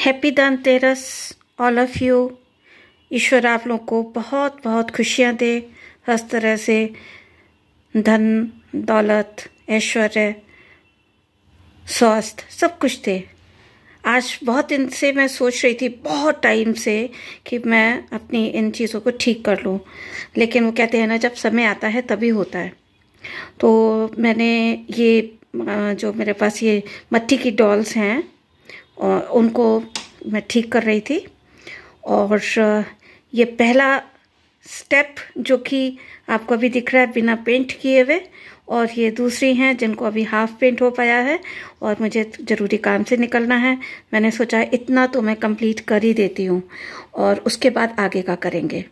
happy Dhanteras all of you ईश्वर आप लोग को बहुत बहुत खुशियाँ दे हर तरह से धन दौलत ऐश्वर्य स्वास्थ्य सब कुछ दे आज बहुत दिन से मैं सोच रही थी बहुत टाइम से कि मैं अपनी इन चीज़ों को ठीक कर लूँ लेकिन वो कहते हैं ना जब समय आता है तभी होता है तो मैंने ये जो मेरे पास ये मट्टी की डॉल्स हैं उनको मैं ठीक कर रही थी और ये पहला स्टेप जो कि आपको अभी दिख रहा है बिना पेंट किए हुए और ये दूसरी हैं जिनको अभी हाफ पेंट हो पाया है और मुझे ज़रूरी काम से निकलना है मैंने सोचा इतना तो मैं कंप्लीट कर ही देती हूँ और उसके बाद आगे का करेंगे